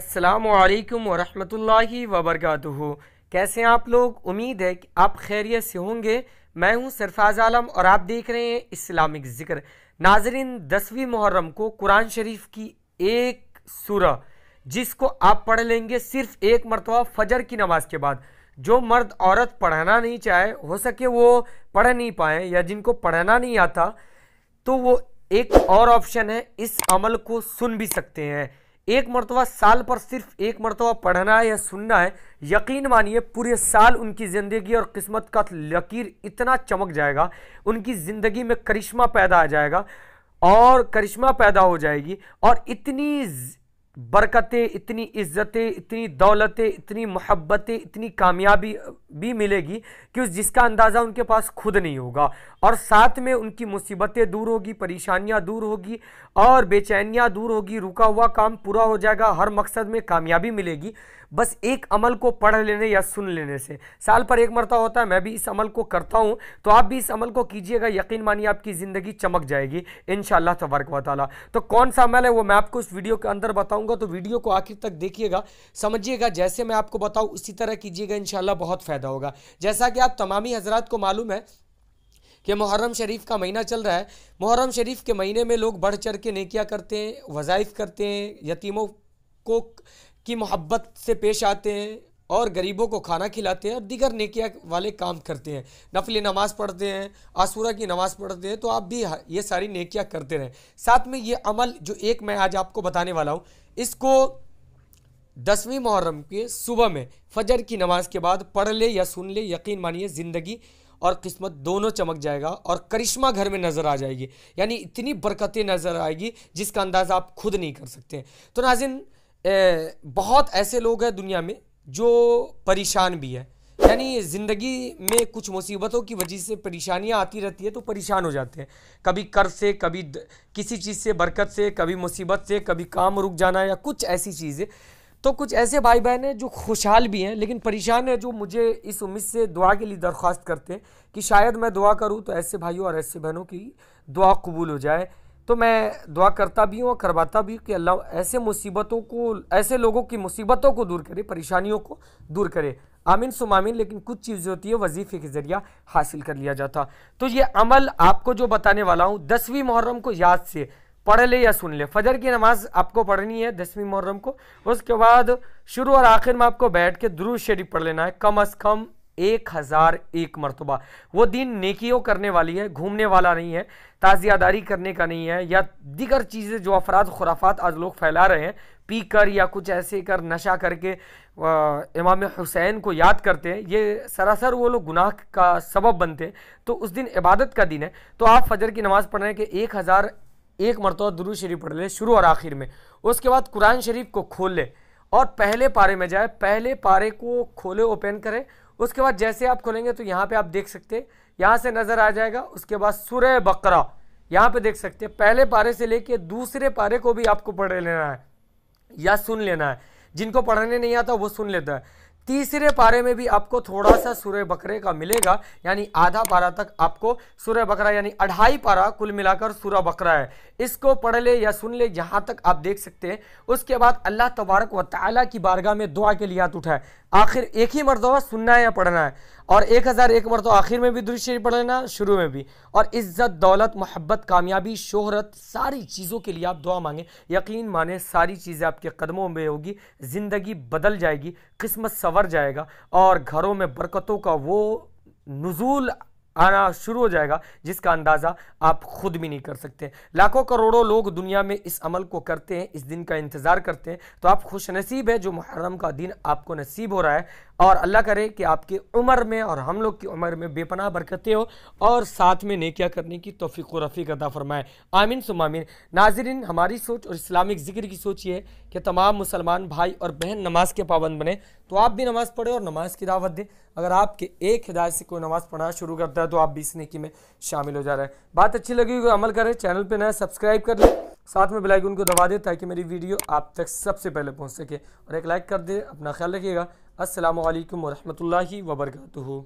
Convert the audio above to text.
अस्सलाम वालेकुम वबरक कैसे हैं आप लोग उम्मीद है कि आप खैरियत से होंगे मैं हूं सरफाज आलम और आप देख रहे हैं इस्लामिक ज़िक्र नाजरीन दसवीं मुहर्रम को कुरान शरीफ की एक सूरह जिसको आप पढ़ लेंगे सिर्फ एक मरतबा फजर की नमाज के बाद जो मर्द औरत पढ़ना नहीं चाहे हो सके वो पढ़ नहीं पाए या जिनको पढ़ना नहीं आता तो वो एक और ऑप्शन है इस अमल को सुन भी सकते हैं एक मरतबा साल पर सिर्फ एक मरतबा पढ़ना है या सुनना है यकीन मानिए पूरे साल उनकी ज़िंदगी और किस्मत का लकीर इतना चमक जाएगा उनकी ज़िंदगी में करिश्मा पैदा आ जाएगा और करिश्मा पैदा हो जाएगी और इतनी बरकतें इतनी इज्जतें इतनी दौलतें इतनी मोहब्बतें इतनी कामयाबी भी मिलेगी कि उस जिसका अंदाज़ा उनके पास खुद नहीं होगा और साथ में उनकी मुसीबतें दूर होगी परेशानियां दूर होगी और बेचैनियां दूर होगी रुका हुआ काम पूरा हो जाएगा हर मकसद में कामयाबी मिलेगी बस एक अमल को पढ़ लेने या सुन लेने से साल पर एक मरतबा होता है मैं भी इस अमल को करता हूँ तो आप भी इस अमल को कीजिएगा यकीन मानिए आपकी ज़िंदगी चमक जाएगी इन शबरक वाली तो कौन सा अमल है वो मैं आपको इस वीडियो के अंदर बताऊँ बताऊंगा तो वीडियो को आखिर तक देखिएगा समझिएगा जैसे मैं आपको बताऊँ उसी तरह कीजिएगा इन बहुत फ़ायदा होगा जैसा कि आप तमामी हजरात को मालूम है कि मुहर्रम शरीफ का महीना चल रहा है मुहर्रम शरीफ के महीने में लोग बढ़ चढ़ के नेकिया करते हैं वज़ाइफ करते हैं यतीमों को की मोहब्बत से पेश आते हैं और गरीबों को खाना खिलाते हैं और दीगर नेकिया वाले काम करते हैं नफली नमाज पढ़ते हैं आसूरा की नमाज पढ़ते हैं तो आप भी ये सारी नेकिया करते रहें साथ में ये अमल जो एक मैं आज आपको बताने वाला हूँ इसको दसवीं मुहर्रम के सुबह में फजर की नमाज के बाद पढ़ ले या सुन ले यकीन मानिए ज़िंदगी और किस्मत दोनों चमक जाएगा और करिश्मा घर में नज़र आ जाएगी यानी इतनी बरकतें नज़र आएगी जिसका अंदाज़ आप खुद नहीं कर सकते तो नाजिन बहुत ऐसे लोग हैं दुनिया में जो परेशान भी है यानी ज़िंदगी में कुछ मुसीबतों की वजह से परेशानियाँ आती रहती है तो परेशान हो जाते हैं कभी कर्ज से कभी किसी चीज़ से बरकत से कभी मुसीबत से कभी काम रुक जाना या कुछ ऐसी चीज़ें तो कुछ ऐसे भाई बहन हैं जो खुशहाल भी हैं लेकिन परेशान है जो मुझे इस उम्मीद से दुआ के लिए दरख्वास्त करते हैं कि शायद मैं दुआ करूँ तो ऐसे भाइयों और ऐसे बहनों की दुआ कबूल हो जाए तो मैं दुआ करता भी हूँ और करवाता भी हूँ कि अल्लाह ऐसे मुसीबतों को ऐसे लोगों की मुसीबतों को दूर करे परेशानियों को दूर करे आमिन सुमामीन लेकिन कुछ चीज़ें होती है वजीफ़े के ज़रिया हासिल कर लिया जाता तो ये अमल आपको जो बताने वाला हूँ दसवीं मुहर्रम को याद से पढ़ ले या सुन ले फजर की नमाज आपको पढ़नी है दसवीं मुहर्रम को उसके बाद शुरू और आखिर में आपको बैठ के दुरुज शरीफ पढ़ लेना है कम अज़ कम एक हज़ार एक मरतबा वो दिन नेकियों करने वाली है घूमने वाला नहीं है ताज़ियादारी करने का नहीं है या दीगर चीज़ें जो अफराद खुराफात आज लोग फैला रहे हैं पी कर या कुछ ऐसे कर नशा करके इमाम हुसैन को याद करते हैं ये सरासर वो लोग गुनाह का सबब बनते हैं तो उस दिन इबादत का दिन है तो आप फजर की नमाज़ पढ़ रहे हैं कि एक हज़ार एक मरतबा दुरू शरीफ पढ़ लें शुरू और आखिर में उसके बाद कुरान शरीफ को खोल लें और पहले पारे में जाए पहले पारे को खोले ओपन करें उसके बाद जैसे आप खोलेंगे तो यहाँ पे आप देख सकते हैं यहाँ से नज़र आ जाएगा उसके बाद सुरह बकरा यहाँ पे देख सकते हैं पहले पारे से लेके दूसरे पारे को भी आपको पढ़ लेना है या सुन लेना है जिनको पढ़ने नहीं आता वो सुन लेता है तीसरे पारे में भी आपको थोड़ा सा सूर्य बकरे का मिलेगा यानी आधा पारा तक आपको सूर्य बकरा यानी अढ़ाई पारा कुल मिलाकर सूर्य बकरा है इसको पढ़ ले या सुन ले जहाँ तक आप देख सकते हैं उसके बाद अल्लाह तबारक व ताली की बारगाह में दुआ के लिए हाथ उठाए आखिर एक ही मरतबा सुनना है या पढ़ना है और एक हज़ार एक मरतबा आखिर में भी दृश्य पढ़ लेना शुरू में भी और इज़्ज़त दौलत मोहब्बत कामयाबी शोहरत सारी चीज़ों के लिए आप दुआ मांगें यकीन माने सारी चीज़ें आपके कदमों में होगी ज़िंदगी बदल जाएगी किस्मत सवाल सवर जाएगा और घरों में बरकतों का वो नजूल आना शुरू हो जाएगा जिसका अंदाज़ा आप खुद भी नहीं कर सकते लाखों करोड़ों लोग दुनिया में इस अमल को करते हैं इस दिन का इंतज़ार करते हैं तो आप खुश नसीब है जो मुहर्रम का दिन आपको नसीब हो रहा है और अल्लाह करे कि आपकी उम्र में और हम लोग की उम्र में बेपनाह बरकतें हो और साथ में नेकिया करने की तोफ़ी रफ़ी अदा फ़रमाए आमिन सुमामिन नाजरीन हमारी सोच और इस्लामिक ज़िक्र की सोच ये कि तमाम मुसलमान भाई और बहन नमाज के पाबंद बने तो आप भी नमाज़ पढ़ें और नमाज़ की दावत दें अगर आपके एक हिदायत से कोई नमाज़ पढ़ना शुरू करता है तो आप भी इस नेकी में शामिल हो जा रहे हैं बात अच्छी लगी हुई अमल करें चैनल पर नया सब्सक्राइब कर लें साथ में बेलाइकन उनको दबा दें ताकि मेरी वीडियो आप तक सबसे पहले पहुँच सके और एक लाइक कर दें अपना ख्याल रखिएगा असलकम वरहमल वबरकू